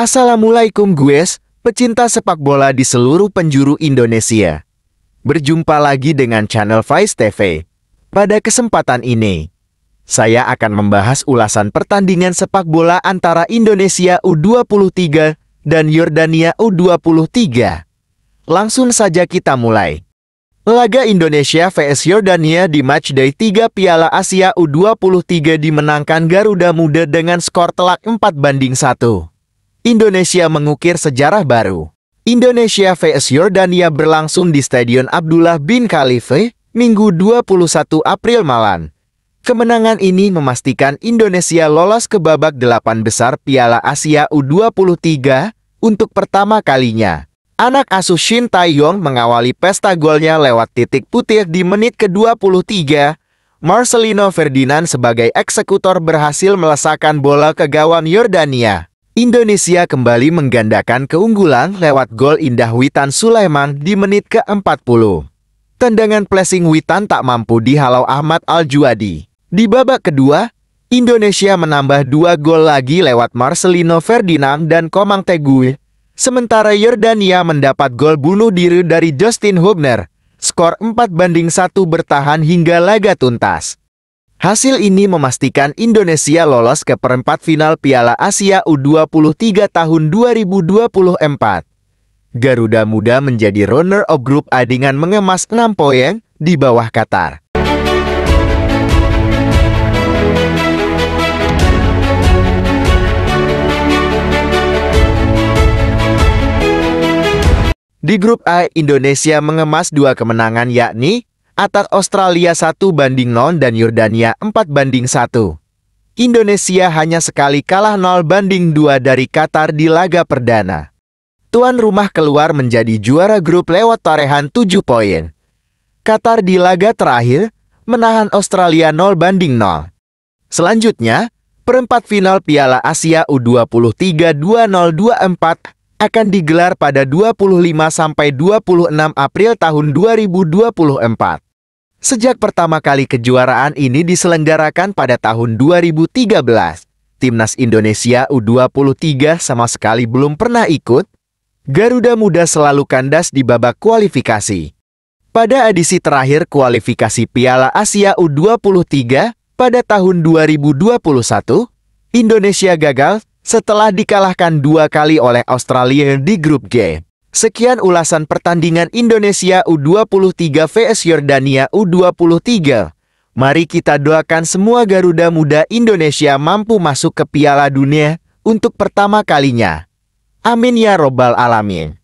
Assalamualaikum guys, pecinta sepak bola di seluruh penjuru Indonesia. Berjumpa lagi dengan channel Vice TV. Pada kesempatan ini, saya akan membahas ulasan pertandingan sepak bola antara Indonesia U23 dan Yordania U23. Langsung saja kita mulai. Laga Indonesia vs Yordania di matchday 3 Piala Asia U23 dimenangkan Garuda Muda dengan skor telak 4 banding 1. Indonesia mengukir sejarah baru. Indonesia vs Yordania berlangsung di Stadion Abdullah bin Khalife, Minggu 21 April malam. Kemenangan ini memastikan Indonesia lolos ke babak delapan besar Piala Asia U23 untuk pertama kalinya. Anak asuh Shin Taeyong mengawali pesta golnya lewat titik putih di menit ke-23 Marcelino Ferdinand sebagai eksekutor berhasil melesakan bola ke gawang Yordania. Indonesia kembali menggandakan keunggulan lewat gol indah Witan Sulaiman di menit ke-40. Tendangan pressing Witan tak mampu dihalau Ahmad Al-Juadi. Di babak kedua, Indonesia menambah dua gol lagi lewat Marcelino Ferdinand dan Komang Teguh. Sementara Yordania mendapat gol bunuh diri dari Justin Hubner. Skor 4 banding 1 bertahan hingga laga tuntas. Hasil ini memastikan Indonesia lolos ke perempat final Piala Asia U23 tahun 2024. Garuda Muda menjadi runner-up grup A dengan mengemas 6 poin di bawah Qatar. Di grup A, Indonesia mengemas dua kemenangan yakni Atas Australia 1 banding 0 dan Yordania 4 banding 1. Indonesia hanya sekali kalah 0 banding 2 dari Qatar di laga perdana. Tuan rumah keluar menjadi juara grup lewat torehan 7 poin. Qatar di laga terakhir menahan Australia 0 banding 0. Selanjutnya, perempat final Piala Asia U23 2024 akan digelar pada 25 sampai 26 April tahun 2024. Sejak pertama kali kejuaraan ini diselenggarakan pada tahun 2013, Timnas Indonesia U23 sama sekali belum pernah ikut. Garuda Muda selalu kandas di babak kualifikasi. Pada edisi terakhir kualifikasi Piala Asia U23 pada tahun 2021, Indonesia gagal setelah dikalahkan dua kali oleh Australia di grup G. Sekian ulasan pertandingan Indonesia U23 vs Yordania U23. Mari kita doakan semua Garuda Muda Indonesia mampu masuk ke Piala Dunia untuk pertama kalinya. Amin ya robbal alamin.